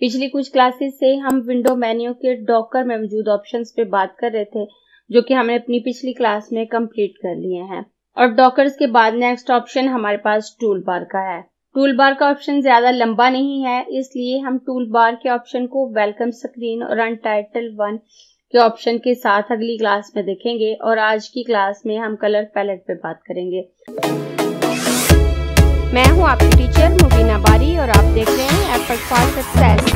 पिछली कुछ क्लासेस से हम विंडो मेन्यू के डॉकर में मौजूद ऑप्शंस पे बात कर रहे थे जो कि हमने अपनी पिछली क्लास में कंप्लीट कर लिए हैं और डॉकर्स के बाद नेक्स्ट ऑप्शन हमारे पास टूल बार का है टूल बार का ऑप्शन ज्यादा लंबा नहीं है इसलिए हम टूल बार के ऑप्शन को वेलकम स्क्रीन और टाइटल वन के ऑप्शन के साथ अगली क्लास में देखेंगे और आज की क्लास में हम कलर पैलेट पे बात करेंगे मैं हूं आपकी टीचर मुबीना बारी और आप देख रहे हैं एफर्ट फॉर सक्सेस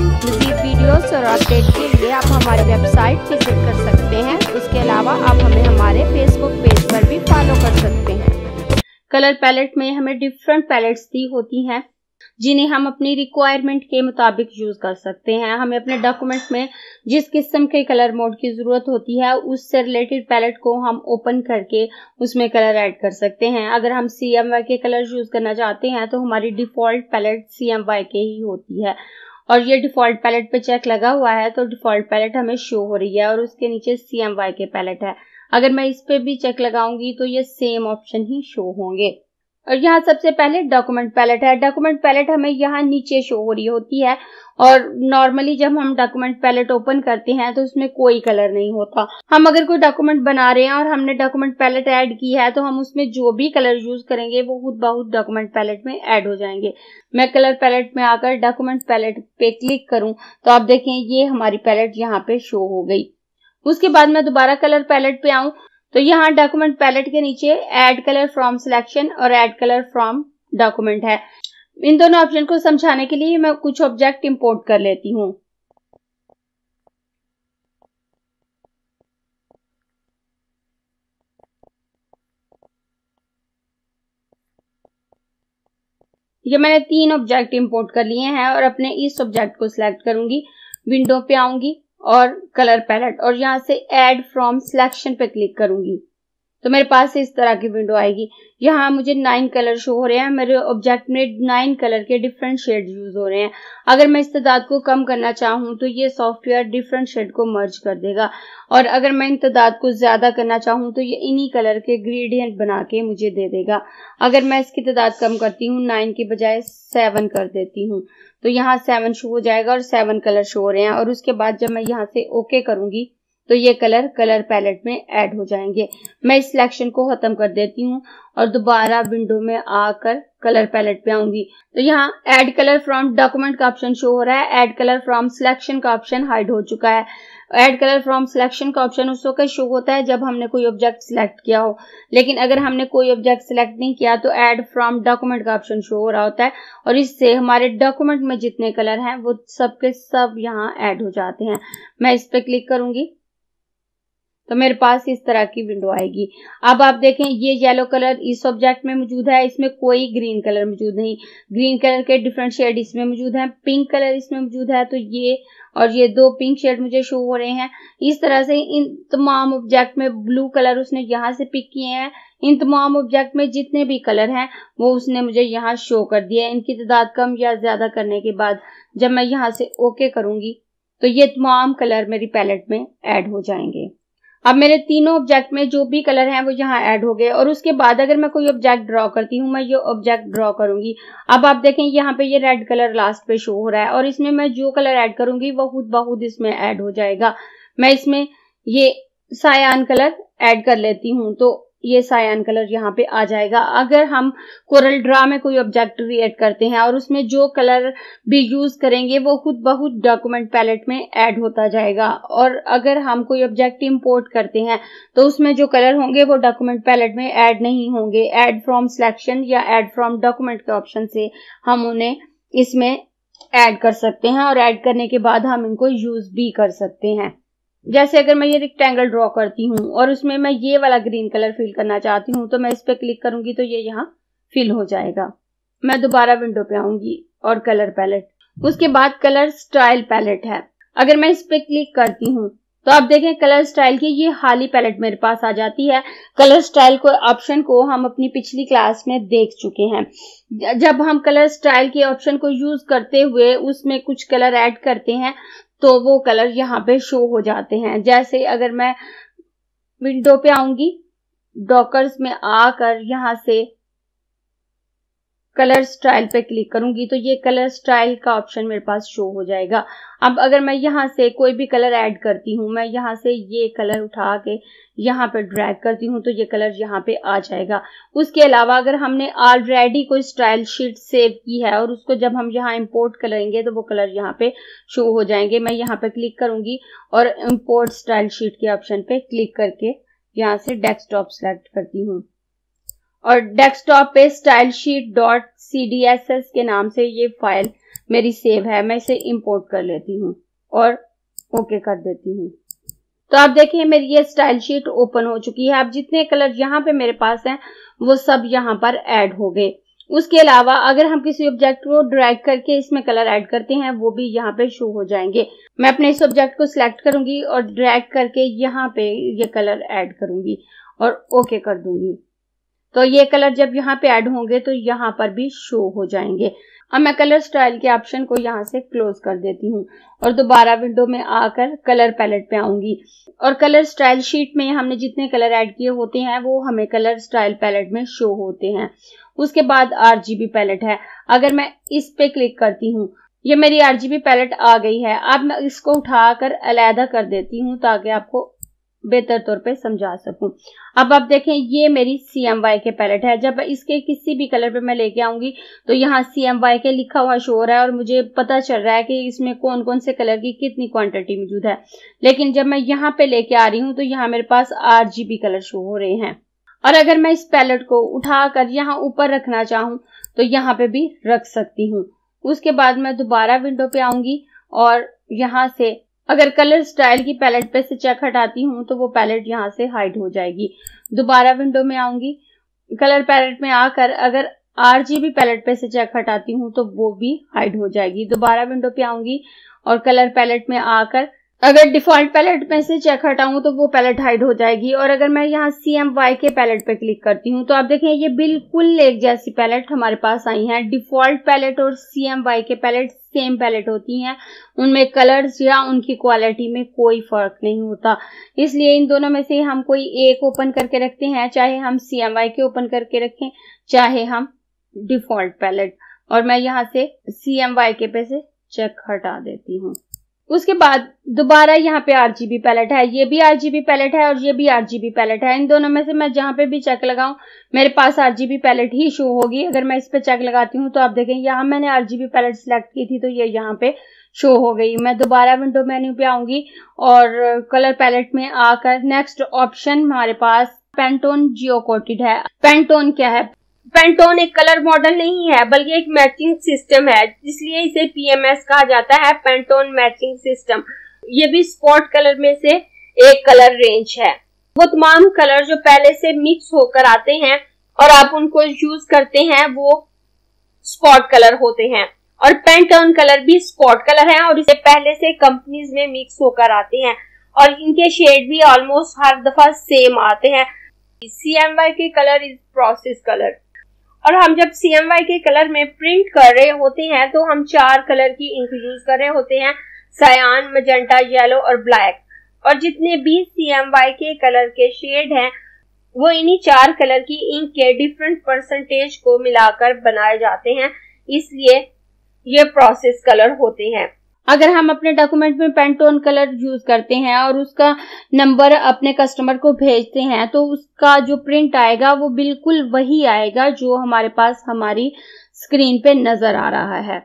मजीद वीडियोस और अपडेट के लिए आप हमारी वेबसाइट विजिट कर सकते हैं उसके अलावा आप हमें हमारे फेसबुक पेज पर भी फॉलो कर सकते हैं कलर पैलेट में हमें डिफरेंट पैलेट्स दी होती हैं जिन्हें हम अपनी रिक्वायरमेंट के मुताबिक यूज़ कर सकते हैं हमें अपने डॉक्यूमेंट में जिस किस्म के कलर मोड की ज़रूरत होती है उससे रिलेटेड पैलेट को हम ओपन करके उसमें कलर ऐड कर सकते हैं अगर हम C M Y K colour use करना चाहते हैं तो हमारी default palette C M Y K ही होती है और ये डिफ़ॉल्ट पैलेट पे चेक लगा हुआ है तो डिफ़ॉल्ट पैलेट हमें शो हो रही है और उसके नीचे C M Y K palette है अगर मैं इस पर भी चेक लगाऊंगी तो ये सेम ऑप्शन ही शो होंगे और यहाँ सबसे पहले डॉक्यूमेंट पैलेट है डॉक्यूमेंट पैलेट हमें यहाँ नीचे शो हो रही होती है और नॉर्मली जब हम डॉक्यूमेंट पैलेट ओपन करते हैं तो उसमें कोई कलर नहीं होता हम अगर कोई डॉक्यूमेंट बना रहे हैं और हमने डॉक्यूमेंट पैलेट ऐड की है तो हम उसमें जो भी कलर यूज करेंगे वो खुद बहुत डॉक्यूमेंट पैलेट में ऐड हो जाएंगे मैं कलर पैलेट में आकर डॉक्यूमेंट पैलेट पे क्लिक करूं तो आप देखें ये हमारी पैलेट यहाँ पे शो हो गई उसके बाद मैं दोबारा कलर पैलेट पे आऊँ तो यहाँ डॉक्यूमेंट पैलेट के नीचे एड कलर फ्रॉम सिलेक्शन और एड कलर फ्रॉम डॉक्यूमेंट है इन दोनों ऑप्शन को समझाने के लिए मैं कुछ ऑब्जेक्ट इम्पोर्ट कर लेती हूँ ये मैंने तीन ऑब्जेक्ट इंपोर्ट कर लिए हैं और अपने इस ऑब्जेक्ट को सिलेक्ट करूंगी विंडो पे आऊंगी और कलर पैलेट और यहाँ से एड फ्रॉम सिलेक्शन पे क्लिक करूंगी तो मेरे पास इस तरह की विंडो आएगी यहाँ मुझे नाइन कलर शो हो रहे हैं मेरे ऑब्जेक्ट में नाइन कलर के डिफरेंट शेड यूज हो रहे हैं अगर मैं इस तदाद को कम करना चाहूँ तो ये सॉफ्टवेयर डिफरेंट शेड को मर्ज कर देगा और अगर मैं इन तादाद को ज्यादा करना चाहूँ तो ये इन्हीं कलर के ग्रेडियंट बना के मुझे दे देगा अगर मैं इसकी तादाद कम करती हूँ नाइन के बजाय सेवन कर देती हूँ तो यहाँ सेवन शो हो जाएगा और सेवन कलर शो हो रहे हैं और उसके बाद जब मैं यहाँ से ओके करूंगी तो ये कलर कलर पैलेट में ऐड हो जाएंगे मैं इस सिलेक्शन को ख़त्म कर देती हूँ और दोबारा विंडो में आकर कलर पैलेट पे आऊंगी तो यहाँ ऐड कलर फ्रॉम डॉक्यूमेंट का ऑप्शन शो हो रहा है ऐड कलर फ्रॉम सिलेक्शन का ऑप्शन हाइड हो चुका है ऐड कलर फ्रॉम सिलेक्शन का ऑप्शन उस वक्त शो होता है जब हमने कोई ऑब्जेक्ट सिलेक्ट किया हो लेकिन अगर हमने कोई ऑब्जेक्ट सिलेक्ट नहीं किया तो ऐड फ्रॉम डॉक्यूमेंट का ऑप्शन शो हो रहा होता है और इससे हमारे डॉक्यूमेंट में जितने कलर हैं वो सब सब यहाँ ऐड हो जाते हैं मैं इस पर क्लिक करूंगी तो मेरे पास इस तरह की विंडो आएगी अब आप देखें ये येलो कलर इस ऑब्जेक्ट में मौजूद है इसमें कोई ग्रीन कलर मौजूद नहीं ग्रीन कलर के डिफरेंट शेड इसमें मौजूद हैं पिंक कलर इसमें मौजूद है तो ये और ये दो पिंक शेड मुझे शो हो रहे हैं इस तरह से इन तमाम ऑब्जेक्ट में ब्लू कलर उसने यहाँ से पिक किए हैं इन तमाम ऑब्जेक्ट में जितने भी कलर हैं वो उसने मुझे यहाँ शो कर दिया है इनकी तादाद कम या ज़्यादा करने के बाद जब मैं यहाँ से ओके करूंगी तो ये तमाम कलर मेरी पैलेट में एड हो जाएंगे अब मेरे तीनों ऑब्जेक्ट में जो भी कलर हैं वो यहाँ ऐड हो गए और उसके बाद अगर मैं कोई ऑब्जेक्ट ड्रॉ करती हूँ मैं ये ऑब्जेक्ट ड्रॉ करूंगी अब आप देखें यहाँ पे ये रेड कलर लास्ट पे शो हो रहा है और इसमें मैं जो कलर ऐड करूंगी वो खुद बहुत इसमें ऐड हो जाएगा मैं इसमें ये सायान कलर ऐड कर लेती हूँ तो ये सायन कलर यहाँ पे आ जाएगा अगर हम कोरल ड्रा में कोई ऑब्जेक्ट क्रिएट करते हैं और उसमें जो कलर भी यूज करेंगे वो खुद बहुत डॉक्यूमेंट पैलेट में ऐड होता जाएगा और अगर हम कोई ऑब्जेक्ट इंपोर्ट करते हैं तो उसमें जो कलर होंगे वो डॉक्यूमेंट पैलेट में ऐड नहीं होंगे ऐड फ्रॉम सिलेक्शन या ऐड फ्रॉम डॉक्यूमेंट के ऑप्शन से हम उन्हें इसमें ऐड कर सकते हैं और ऐड करने के बाद हम इनको यूज भी कर सकते हैं जैसे अगर मैं ये रेक्टेंगल ड्रॉ करती हूँ और उसमें मैं ये वाला ग्रीन कलर फिल करना चाहती हूँ तो मैं इस पर क्लिक करूंगी तो ये यहाँ फिल हो जाएगा मैं दोबारा विंडो पे आऊंगी और कलर पैलेट उसके बाद कलर स्टाइल पैलेट है अगर मैं इस पर क्लिक करती हूँ तो आप देखें कलर स्टाइल की ये हाली पैलेट मेरे पास आ जाती है कलर स्टाइल को ऑप्शन को हम अपनी पिछली क्लास में देख चुके हैं जब हम कलर स्टाइल के ऑप्शन को यूज करते हुए उसमें कुछ कलर ऐड करते हैं तो वो कलर यहाँ पे शो हो जाते हैं जैसे अगर मैं विंडो पे आऊंगी डॉकर्स में आकर यहाँ से कलर स्टाइल पे क्लिक करूंगी तो ये कलर स्टाइल का ऑप्शन मेरे पास शो हो जाएगा अब अगर मैं यहाँ से कोई भी कलर ऐड करती हूँ मैं यहाँ से ये कलर उठा के यहाँ पे ड्रैग करती हूँ तो ये कलर यहाँ पे आ जाएगा उसके अलावा अगर हमने ऑलरेडी कोई स्टाइल शीट सेव की है और उसको जब हम यहाँ इंपोर्ट करेंगे तो वो कलर यहाँ पे शो हो जाएंगे मैं यहाँ पे क्लिक करूंगी और इम्पोर्ट स्टाइल शीट के ऑप्शन पे क्लिक करके यहाँ से डेस्कटॉप सेलेक्ट करती हूँ और डेस्कटॉप पे style sheet dot C D S S के नाम से ये फाइल मेरी सेव है मैं इसे इंपोर्ट कर लेती हूँ और ओके कर देती हूँ तो आप देखिए मेरी ये स्टाइल शीट ओपन हो चुकी है आप जितने कलर यहाँ पे मेरे पास हैं वो सब यहाँ पर ऐड हो गए उसके अलावा अगर हम किसी ऑब्जेक्ट को ड्रैग करके इसमें कलर ऐड करते हैं वो भी यहाँ पे शो हो जाएंगे मैं अपने इस ऑब्जेक्ट को सिलेक्ट करूंगी और ड्रैग करके यहाँ पे ये कलर ऐड करूंगी और ओके कर दूंगी तो ये कलर जब यहाँ पे ऐड होंगे तो यहाँ पर भी शो हो जाएंगे अब मैं कलर स्टाइल के ऑप्शन को यहाँ से क्लोज कर देती हूँ और दोबारा विंडो में आकर कलर पैलेट पे आऊंगी और कलर स्टाइल शीट में हमने जितने कलर ऐड किए होते हैं वो हमें कलर स्टाइल पैलेट में शो होते हैं उसके बाद आर पैलेट है अगर मैं इस पे क्लिक करती हूँ ये मेरी आर पैलेट आ गई है अब मैं इसको उठाकर अलहदा कर देती हूँ ताकि आपको बेहतर तौर पे समझा सकूं अब आप देखें ये मेरी C M Y K palette है जब इसके किसी भी कलर पे मैं लेके आऊंगी तो यहाँ सी एम वाई के लिखा हुआ शो हो रहा है और मुझे पता चल रहा है कि इसमें कौन कौन से कलर की कितनी क्वांटिटी मौजूद है लेकिन जब मैं यहाँ पे लेके आ रही हूँ तो यहाँ मेरे पास R G B colour show हो रहे हैं और अगर मैं इस पैलेट को उठा कर यहाँ ऊपर रखना चाहूँ तो यहाँ पे भी रख सकती हूँ उसके बाद मैं दोबारा विंडो पे आऊंगी और यहाँ से अगर कलर स्टाइल की पैलेट पे से चेक हटाती हूँ तो वो पैलेट यहाँ से हाइड हो जाएगी दोबारा विंडो में आऊंगी कलर पैलेट में आकर अगर बी पैलेट पे से चेक हटाती हूँ तो वो भी हाइड हो जाएगी दोबारा विंडो पे आऊंगी और कलर पैलेट में आकर अगर डिफॉल्ट पैलेट में से चेक हटाऊं तो वो पैलेट हाइड हो जाएगी और अगर मैं यहाँ C M Y K palette पे क्लिक करती हूँ तो आप देखें ये बिल्कुल एक जैसी पैलेट हमारे पास आई है डिफॉल्ट पैलेट और C M Y K palette same palette होती हैं उनमें कलर्स या उनकी क्वालिटी में कोई फर्क नहीं होता इसलिए इन दोनों में से हम कोई एक ओपन करके रखते हैं चाहे हम C M Y K open करके रखें चाहे हम डिफॉल्ट पैलेट और मैं यहाँ से सी एम वाई के पे से चेक हटा देती हूँ उसके बाद दोबारा यहाँ पे आर जी पैलेट है ये भी आर जी पैलेट है और ये भी आर जी पैलेट है इन दोनों में से मैं जहाँ पे भी चेक लगाऊ मेरे पास आर जी पैलेट ही शो होगी अगर मैं इस पे चेक लगाती हूँ तो आप देखें यहाँ मैंने आर जी पैलेट सिलेक्ट की थी तो ये यह यहाँ पे शो हो गई मैं दोबारा विंडो मेन्यू पे आऊंगी और कलर पैलेट में आकर नेक्स्ट ऑप्शन हमारे पास पेंटोन कोटेड है पेंटोन क्या है पेंटोन एक कलर मॉडल नहीं है बल्कि एक मैचिंग सिस्टम है इसलिए इसे पीएमएस कहा जाता है पेंटोन मैचिंग सिस्टम ये भी स्पॉट कलर में से एक कलर रेंज है वो तमाम कलर जो पहले से मिक्स होकर आते हैं और आप उनको यूज करते हैं वो स्पॉट कलर होते हैं और पेंटोन कलर भी स्पॉट कलर है और इसे पहले से कंपनीज में मिक्स होकर आते हैं और इनके शेड भी ऑलमोस्ट हर दफा सेम आते हैं C M Y K colour is process colour और हम जब C M Y K colour में प्रिंट कर रहे होते हैं तो हम चार कलर की इंक यूज कर रहे होते हैं सयान मजेंटा येलो और ब्लैक और जितने भी C M Y K colour के शेड हैं वो इन्हीं चार कलर की इंक के डिफरेंट परसेंटेज को मिलाकर बनाए जाते हैं इसलिए ये प्रोसेस कलर होते हैं अगर हम अपने डॉक्यूमेंट में पेंटोन कलर यूज करते हैं और उसका नंबर अपने कस्टमर को भेजते हैं तो उसका जो प्रिंट आएगा वो बिल्कुल वही आएगा जो हमारे पास हमारी स्क्रीन पे नजर आ रहा है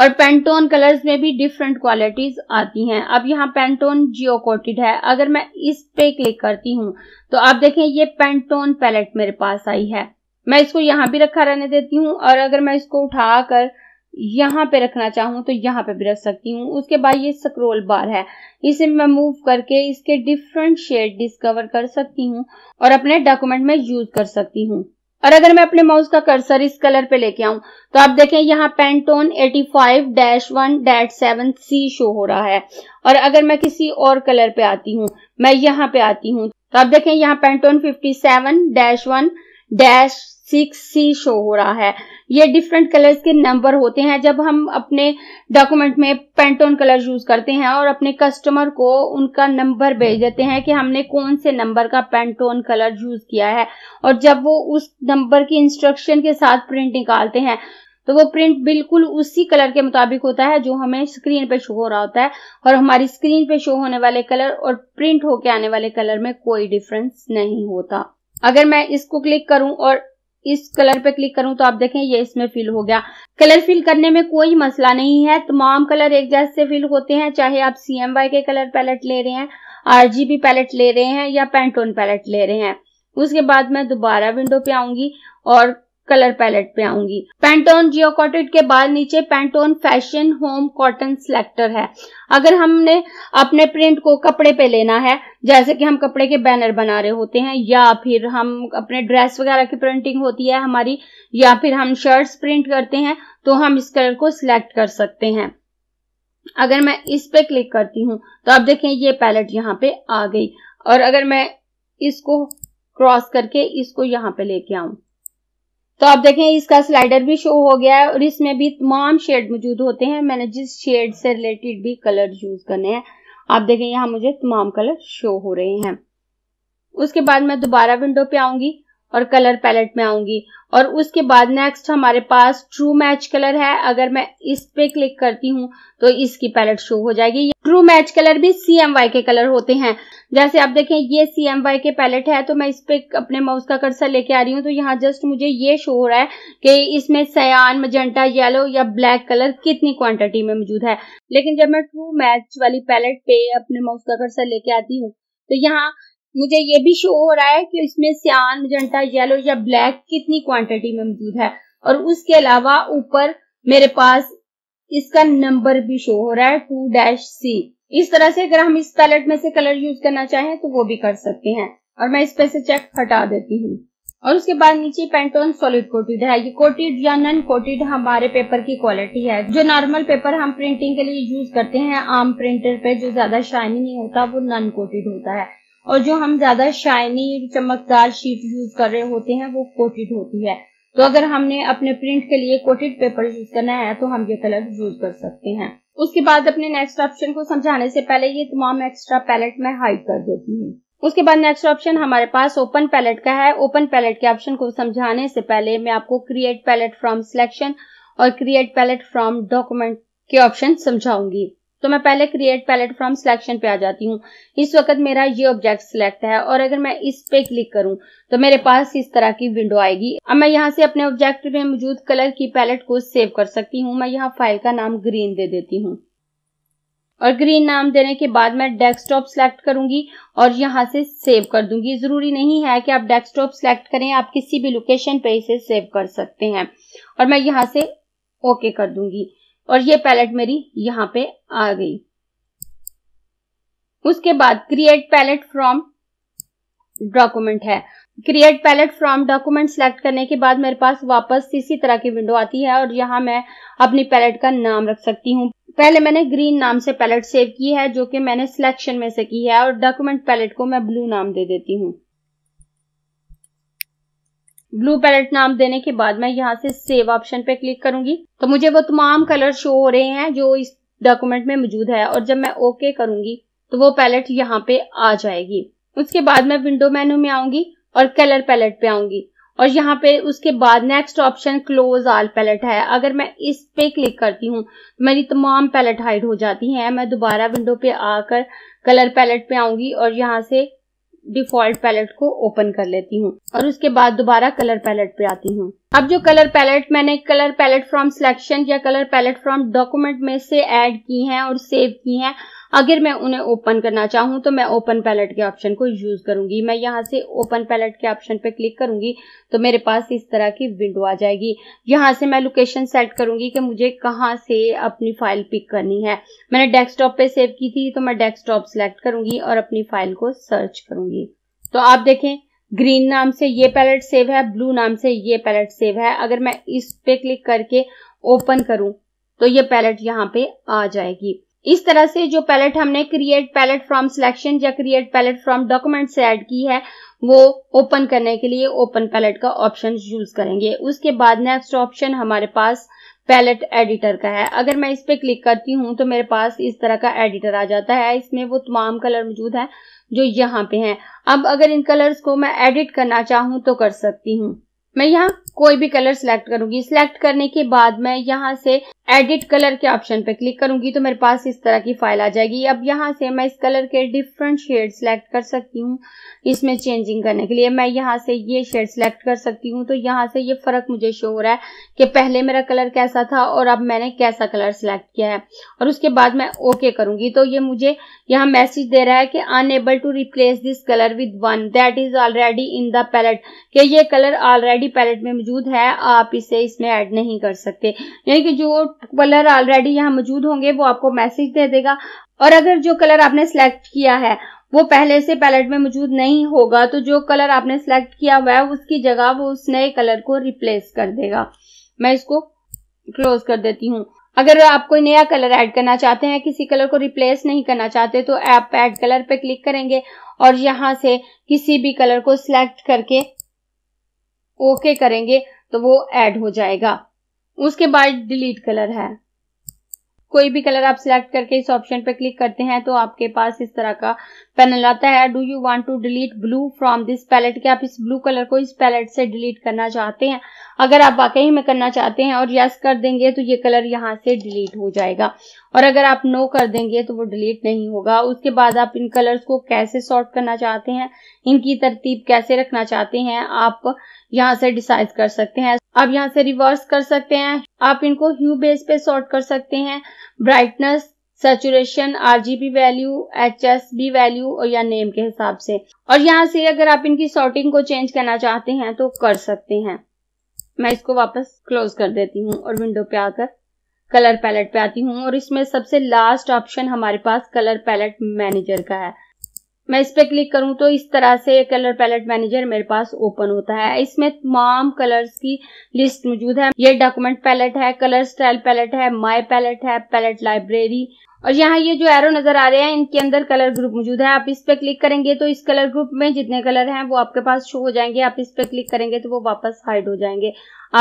और पेंटोन कलर्स में भी डिफरेंट क्वालिटीज आती हैं अब यहाँ पेंटोन जियो कोटेड है अगर मैं इस पे क्लिक करती हूँ तो आप देखें ये पेंटोन पैलेट मेरे पास आई है मैं इसको यहाँ भी रखा रहने देती हूँ और अगर मैं इसको उठा कर यहाँ पे रखना चाहूँ तो यहाँ पे भी रख सकती हूँ उसके बाद ये स्क्रोल बार है इसे मैं मूव करके इसके डिफरेंट शेड डिस्कवर कर सकती हूँ और अपने डॉक्यूमेंट में यूज कर सकती हूँ और अगर मैं अपने माउस का कर्सर इस कलर पे लेके आऊं तो आप देखें यहाँ Pantone 85 dash one seven C show हो रहा है और अगर मैं किसी और कलर पे आती हूँ मैं यहाँ पे आती हूँ तो आप देखें यहाँ Pantone 57 dash one dash six C show हो रहा है ये डिफरेंट कलर्स के नंबर होते हैं जब हम अपने डॉक्यूमेंट में पेंटोन कलर यूज करते हैं और अपने कस्टमर को उनका नंबर भेज देते हैं कि हमने कौन से नंबर का पेंटोन कलर यूज किया है और जब वो उस नंबर की इंस्ट्रक्शन के साथ प्रिंट निकालते हैं तो वो प्रिंट बिल्कुल उसी कलर के मुताबिक होता है जो हमें स्क्रीन पे शो हो रहा होता है और हमारी स्क्रीन पे शो होने वाले कलर और प्रिंट होके आने वाले कलर में कोई डिफरेंस नहीं होता अगर मैं इसको क्लिक करूं और इस कलर पे क्लिक करूं तो आप देखें ये इसमें फिल हो गया कलर फिल करने में कोई मसला नहीं है तमाम कलर एक जैसे फिल होते हैं चाहे आप C M Y K colour palette ले रहे हैं आरजीबी पैलेट ले रहे हैं या पेंटोन पैलेट ले रहे हैं उसके बाद मैं दोबारा विंडो पे आऊंगी और कलर पैलेट पे आऊंगी पेंटोन जियोकॉटेड के बाद नीचे Pantone fashion home cotton selector है अगर हमने अपने प्रिंट को कपड़े पे लेना है जैसे कि हम कपड़े के बैनर बना रहे होते हैं या फिर हम अपने ड्रेस वगैरह की प्रिंटिंग होती है हमारी या फिर हम शर्ट्स प्रिंट करते हैं तो हम इस कलर को सिलेक्ट कर सकते हैं अगर मैं इस पे क्लिक करती हूँ तो आप देखें ये पैलेट यहाँ पे आ गई और अगर मैं इसको क्रॉस करके इसको यहाँ पे लेके आऊं तो आप देखें इसका स्लाइडर भी शो हो गया है और इसमें भी तमाम शेड मौजूद होते हैं मैंने जिस शेड से रिलेटेड भी कलर यूज करने हैं आप देखें यहाँ मुझे तमाम कलर शो हो रहे हैं उसके बाद मैं दोबारा विंडो पे आऊंगी और कलर पैलेट में आऊंगी और उसके बाद नेक्स्ट हमारे पास ट्रू मैच कलर है अगर मैं इस पे क्लिक करती हूँ तो इसकी पैलेट शो हो जाएगी ट्रू मैच कलर भी सी वाई के कलर होते हैं जैसे आप देखें ये C M Y K palette है तो मैं इस पर अपने माउस का कर्सर लेके आ रही हूँ तो यहाँ जस्ट मुझे ये शो हो रहा है कि इसमें सयान मजेंटा येलो या ब्लैक कलर कितनी क्वांटिटी में मौजूद है लेकिन जब मैं ट्रू मैच वाली पैलेट पे अपने माउस का कर्सर लेके आती हूँ तो यहाँ मुझे ये भी शो हो रहा है कि इसमें सयान मजेंटा येलो या ब्लैक कितनी क्वांटिटी में मौजूद है और उसके अलावा ऊपर मेरे पास इसका नंबर भी शो हो रहा है टू डैश सी इस तरह से अगर हम इस पैलेट में से कलर यूज करना चाहें तो वो भी कर सकते हैं और मैं इस पे से चेक हटा देती हूँ और उसके बाद नीचे पेंटोन सॉलिड कोटेड है ये कोटेड या नन कोटेड हमारे पेपर की क्वालिटी है जो नॉर्मल पेपर हम प्रिंटिंग के लिए यूज करते हैं आम प्रिंटर पे जो ज्यादा शाइनी नहीं होता वो नन कोटेड होता है और जो हम ज्यादा शाइनी चमकदार शीट यूज कर रहे होते हैं वो कोटेड होती है तो अगर हमने अपने प्रिंट के लिए कोटेड पेपर यूज करना है तो हम ये कलर यूज कर सकते हैं उसके बाद अपने नेक्स्ट ऑप्शन को समझाने से पहले ये तमाम एक्स्ट्रा पैलेट मैं हाइड कर देती हूँ उसके बाद नेक्स्ट ऑप्शन हमारे पास ओपन पैलेट का है ओपन पैलेट के ऑप्शन को समझाने से पहले मैं आपको क्रिएट पैलेट फ्रॉम सिलेक्शन और क्रिएट पैलेट फ्रॉम डॉक्यूमेंट के ऑप्शन समझाऊंगी तो मैं पहले क्रिएट पैलेट फ्रॉम सिलेक्शन पे आ जाती हूँ इस वक्त मेरा ये ऑब्जेक्ट सिलेक्ट है और अगर मैं इस पे क्लिक करूँ तो मेरे पास इस तरह की विंडो आएगी अब मैं यहाँ से अपने ऑब्जेक्ट में मौजूद कलर की पैलेट को सेव कर सकती हूँ मैं यहाँ फाइल का नाम ग्रीन दे देती हूँ और ग्रीन नाम देने के बाद मैं डेस्कटॉप सिलेक्ट करूंगी और यहाँ से सेव कर दूंगी जरूरी नहीं है कि आप डेस्कटॉप सिलेक्ट करें आप किसी भी लोकेशन पे इसे सेव कर सकते हैं और मैं यहाँ से ओके कर दूंगी और ये पैलेट मेरी यहाँ पे आ गई उसके बाद क्रिएट पैलेट फ्रॉम डॉक्यूमेंट है create palette from document select करने के बाद मेरे पास वापस इसी तरह की विंडो आती है और यहाँ मैं अपनी पैलेट का नाम रख सकती हूँ पहले मैंने ग्रीन नाम से पैलेट सेव की है जो कि मैंने सिलेक्शन में से की है और डॉक्यूमेंट पैलेट को मैं ब्लू नाम दे देती हूँ ब्लू पैलेट नाम देने के बाद मैं यहाँ से सेव ऑप्शन पे क्लिक करूंगी तो मुझे वो तमाम कलर शो हो रहे हैं जो इस डॉक्यूमेंट में मौजूद है और जब मैं ओके करूंगी तो वो पैलेट यहाँ पे आ जाएगी उसके बाद मैं विंडो मेनू में आऊंगी और कलर पैलेट पे आऊंगी और यहाँ पे उसके बाद next option close all palette है अगर मैं इस पे क्लिक करती हूँ तो मेरी तमाम पैलेट हाइड हो जाती हैं मैं दोबारा विंडो पे आकर कलर पैलेट पे आऊंगी और यहाँ से डिफॉल्ट पैलेट को ओपन कर लेती हूँ और उसके बाद दोबारा कलर पैलेट पे आती हूँ अब जो कलर पैलेट मैंने कलर पैलेट फ्रॉम सिलेक्शन या कलर पैलेट फ्रॉम डॉक्यूमेंट में से ऐड की हैं और सेव की हैं अगर मैं उन्हें ओपन करना चाहूँ तो मैं ओपन पैलेट के ऑप्शन को यूज़ करूंगी मैं यहाँ से ओपन पैलेट के ऑप्शन पर क्लिक करूंगी तो मेरे पास इस तरह की विंडो आ जाएगी यहां से मैं लोकेशन सेट करूंगी कि मुझे कहाँ से अपनी फाइल पिक करनी है मैंने डेस्कटॉप पे सेव की थी तो मैं डेस्कटॉप सेलेक्ट करूंगी और अपनी फाइल को सर्च करूंगी तो आप देखें ग्रीन नाम से ये पैलेट सेव है ब्लू नाम से ये पैलेट सेव है अगर मैं इस पे क्लिक करके ओपन करूं तो ये पैलेट यहाँ पे आ जाएगी इस तरह से जो पैलेट हमने क्रिएट पैलेट फ्रॉम सिलेक्शन या क्रिएट पैलेट फ्रॉम डॉक्यूमेंट से ऐड की है वो ओपन करने के लिए ओपन पैलेट का ऑप्शन यूज करेंगे उसके बाद नेक्स्ट ऑप्शन हमारे पास पैलेट एडिटर का है अगर मैं इस पर क्लिक करती हूँ तो मेरे पास इस तरह का एडिटर आ जाता है इसमें वो तमाम कलर मौजूद है जो यहाँ पे हैं अब अगर इन कलर्स को मैं एडिट करना चाहूँ तो कर सकती हूँ मैं यहाँ कोई भी कलर सिलेक्ट करूंगी सिलेक्ट करने के बाद मैं यहाँ से एडिट कलर के ऑप्शन पे क्लिक करूंगी तो मेरे पास इस तरह की फाइल आ जाएगी अब यहाँ से मैं इस कलर के डिफरेंट शेड सिलेक्ट कर सकती हूँ इसमें चेंजिंग करने के लिए मैं यहाँ से ये शेड सिलेक्ट कर सकती हूँ तो यहाँ से ये फर्क मुझे शो हो रहा है कि पहले मेरा कलर कैसा था और अब मैंने कैसा कलर सिलेक्ट किया है और उसके बाद मैं ओके करूंगी तो ये मुझे यहाँ मैसेज दे रहा है कि unable to replace this colour with one that is already in the palette कि ये कलर ऑलरेडी पैलेट में मुझे मौजूद है आप इसे इसमें ऐड नहीं कर सकते यानी कि जो कलर ऑलरेडी यहाँ मौजूद होंगे वो आपको मैसेज दे देगा और अगर जो कलर आपने सेलेक्ट किया है वो पहले से पैलेट में मौजूद नहीं होगा तो जो कलर आपने सेलेक्ट किया हुआ है उसकी जगह वो उस नए कलर को रिप्लेस कर देगा मैं इसको क्लोज कर देती हूँ अगर आप कोई नया कलर ऐड करना चाहते हैं किसी कलर को रिप्लेस नहीं करना चाहते तो आप ऐड कलर पे क्लिक करेंगे और यहाँ से किसी भी कलर को सिलेक्ट करके ओके करेंगे तो वो ऐड हो जाएगा उसके बाद डिलीट कलर है कोई भी कलर आप सिलेक्ट करके इस ऑप्शन पर क्लिक करते हैं तो आपके पास इस तरह का पैनल आता है do you want to delete blue from this palette के आप इस ब्लू कलर को इस पैलेट से डिलीट करना चाहते हैं अगर आप वाकई में करना चाहते हैं और यस कर देंगे तो ये कलर यहाँ से डिलीट हो जाएगा और अगर आप नो कर देंगे तो वो डिलीट नहीं होगा उसके बाद आप इन कलर्स को कैसे सॉर्ट करना चाहते हैं इनकी तरतीब कैसे रखना चाहते हैं आप यहाँ से डिसाइड कर सकते हैं आप यहाँ से रिवर्स कर सकते हैं आप इनको ह्यू बेस पे सॉर्ट कर सकते हैं brightness saturation RGB value H S B value और या नेम के हिसाब से और यहाँ से अगर आप इनकी सॉर्टिंग को चेंज करना चाहते हैं तो कर सकते हैं मैं इसको वापस क्लोज कर देती हूँ और विंडो पे आकर कलर पैलेट पे आती हूँ और इसमें सबसे लास्ट ऑप्शन हमारे पास कलर पैलेट मैनेजर का है मैं इस पर क्लिक करूं तो इस तरह से कलर पैलेट मैनेजर मेरे पास ओपन होता है इसमें तमाम कलर्स की लिस्ट मौजूद है ये डॉक्यूमेंट पैलेट है कलर स्टाइल पैलेट है माई पैलेट है पैलेट लाइब्रेरी और यहाँ ये जो एरो नजर आ रहे हैं इनके अंदर कलर ग्रुप मौजूद है आप इस पर क्लिक करेंगे तो इस कलर ग्रुप में जितने कलर हैं वो आपके पास शो हो जाएंगे आप इस पर क्लिक करेंगे तो वो वापस हाइड हो जाएंगे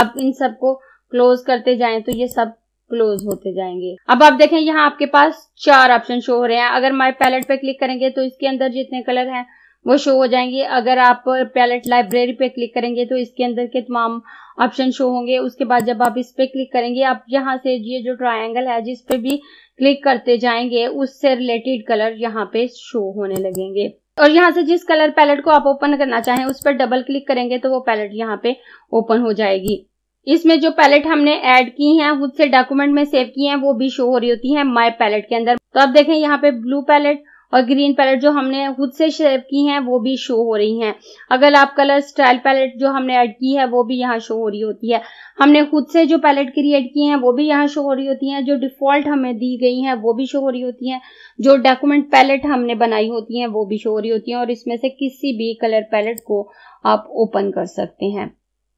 आप इन सबको क्लोज करते जाएं तो ये सब क्लोज होते जाएंगे अब आप देखें यहाँ आपके पास चार ऑप्शन शो हो रहे हैं अगर माई पैलेट पे क्लिक करेंगे तो इसके अंदर जितने कलर हैं वो शो हो जाएंगे अगर आप पैलेट लाइब्रेरी पे क्लिक करेंगे तो इसके अंदर के तमाम ऑप्शन शो होंगे उसके बाद जब आप इस पे क्लिक करेंगे आप यहाँ से ये जो ट्रायंगल है जिस पे भी क्लिक करते जाएंगे उससे रिलेटेड कलर यहाँ पे शो होने लगेंगे और यहाँ से जिस कलर पैलेट को आप ओपन करना चाहें उस पर डबल क्लिक करेंगे तो वो पैलेट यहाँ पे ओपन हो जाएगी इसमें जो पैलेट हमने ऐड की हैं तो खुद से डॉक्यूमेंट में सेव की हैं वो भी शो हो रही होती हैं माय पैलेट के अंदर तो आप देखें यहाँ पे ब्लू पैलेट और ग्रीन पैलेट जो हमने खुद से शेव की हैं वो भी शो हो रही हैं अगर आप कलर स्टाइल पैलेट जो हमने ऐड की है वो भी यहाँ शो हो रही होती है हमने खुद से जो पैलेट क्रिएट किए हैं वो भी यहाँ शो हो रही होती हैं जो डिफ़ॉल्ट हमें दी गई हैं वो भी शो हो रही होती हैं जो डॉक्यूमेंट पैलेट हमने बनाई होती हैं वो भी शो हो रही होती हैं और इसमें से किसी भी कलर पैलेट को आप ओपन कर सकते हैं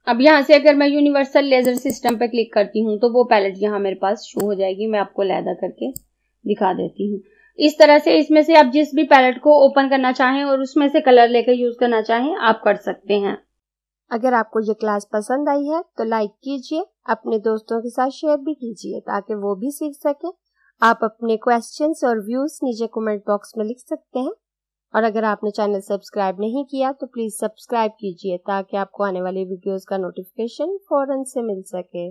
अब यहाँ से अगर मैं यूनिवर्सल लेजर सिस्टम पे क्लिक करती हूँ तो वो पैलेट यहाँ मेरे पास शो हो जाएगी मैं आपको लहदा करके दिखा देती हूँ इस तरह से इसमें से आप जिस भी पैलेट को ओपन करना चाहें और उसमें से कलर लेकर यूज करना चाहें आप कर सकते हैं अगर आपको ये क्लास पसंद आई है तो लाइक कीजिए अपने दोस्तों के साथ शेयर भी कीजिए ताकि वो भी सीख सके आप अपने क्वेश्चंस और व्यूज नीचे कमेंट बॉक्स में लिख सकते हैं और अगर आपने चैनल सब्सक्राइब नहीं किया तो प्लीज़ सब्सक्राइब कीजिए ताकि आपको आने वाली वीडियोस का नोटिफिकेशन फ़ौरन से मिल सके